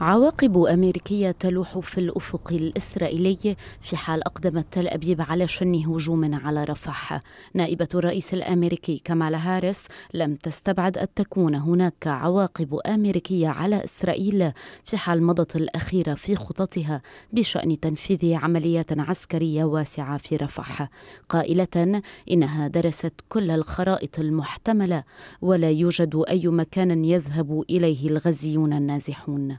عواقب أمريكية تلوح في الأفق الإسرائيلي في حال أقدمت تل أبيب على شن هجوم على رفح نائبة الرئيس الأمريكي كمالا هاريس لم تستبعد أن تكون هناك عواقب أمريكية على إسرائيل في حال مضت الأخيرة في خططها بشأن تنفيذ عمليات عسكرية واسعة في رفح قائلة إنها درست كل الخرائط المحتملة ولا يوجد أي مكان يذهب إليه الغزيون النازحون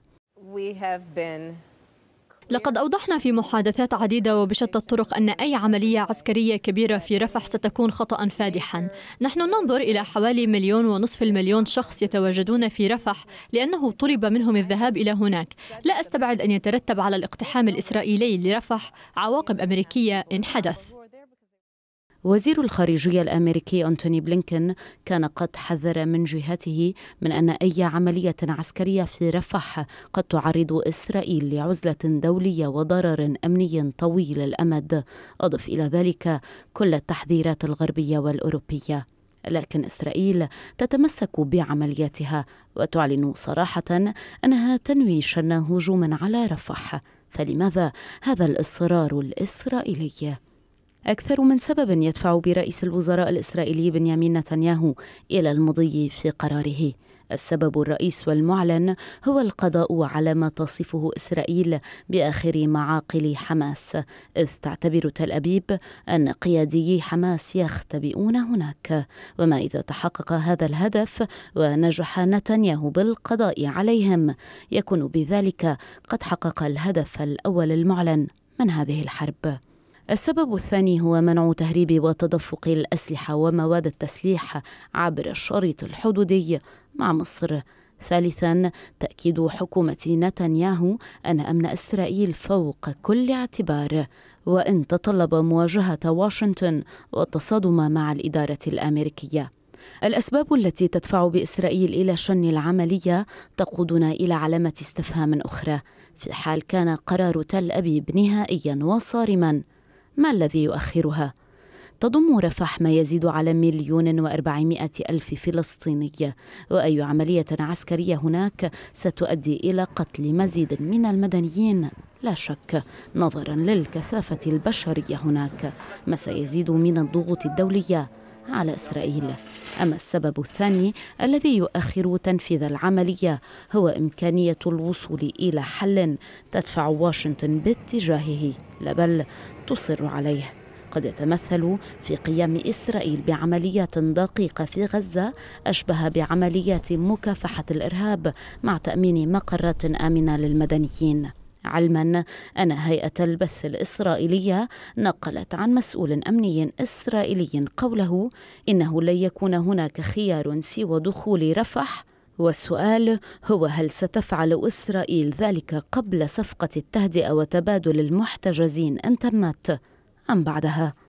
لقد أوضحنا في محادثات عديدة وبشتى الطرق أن أي عملية عسكرية كبيرة في رفح ستكون خطأ فادحا نحن ننظر إلى حوالي مليون ونصف المليون شخص يتواجدون في رفح لأنه طلب منهم الذهاب إلى هناك لا أستبعد أن يترتب على الاقتحام الإسرائيلي لرفح عواقب أمريكية إن حدث وزير الخارجية الأمريكي أنتوني بلينكن كان قد حذر من جهته من أن أي عملية عسكرية في رفح قد تعرض إسرائيل لعزلة دولية وضرر أمني طويل الأمد أضف إلى ذلك كل التحذيرات الغربية والأوروبية لكن إسرائيل تتمسك بعملياتها وتعلن صراحة أنها تنوي شن هجوما على رفح فلماذا هذا الإصرار الإسرائيلي؟ أكثر من سبب يدفع برئيس الوزراء الإسرائيلي بنيامين نتنياهو إلى المضي في قراره السبب الرئيس والمعلن هو القضاء على ما تصفه إسرائيل بآخر معاقل حماس إذ تعتبر تل أبيب أن قيادي حماس يختبئون هناك وما إذا تحقق هذا الهدف ونجح نتنياهو بالقضاء عليهم يكون بذلك قد حقق الهدف الأول المعلن من هذه الحرب السبب الثاني هو منع تهريب وتدفق الأسلحة ومواد التسليح عبر الشريط الحدودي مع مصر ثالثا تأكيد حكومة نتنياهو أن أمن إسرائيل فوق كل اعتبار وإن تطلب مواجهة واشنطن والتصادم مع الإدارة الأمريكية الأسباب التي تدفع بإسرائيل إلى شن العملية تقودنا إلى علامة استفهام أخرى في حال كان قرار تل أبيب نهائيا وصارما ما الذي يؤخرها؟ تضم رفح ما يزيد على مليون وأربعمائة ألف فلسطيني وأي عملية عسكرية هناك ستؤدي إلى قتل مزيد من المدنيين لا شك نظرا للكثافة البشرية هناك ما سيزيد من الضغوط الدولية على إسرائيل أما السبب الثاني الذي يؤخر تنفيذ العملية هو إمكانية الوصول إلى حل تدفع واشنطن باتجاهه لا بل تصر عليه قد يتمثل في قيام إسرائيل بعمليات دقيقة في غزة أشبه بعمليات مكافحة الإرهاب مع تأمين مقرات آمنة للمدنيين علما أن هيئة البث الإسرائيلية نقلت عن مسؤول أمني إسرائيلي قوله إنه لن يكون هناك خيار سوى دخول رفح والسؤال هو هل ستفعل إسرائيل ذلك قبل صفقة التهدئة وتبادل المحتجزين إن تمت أم بعدها؟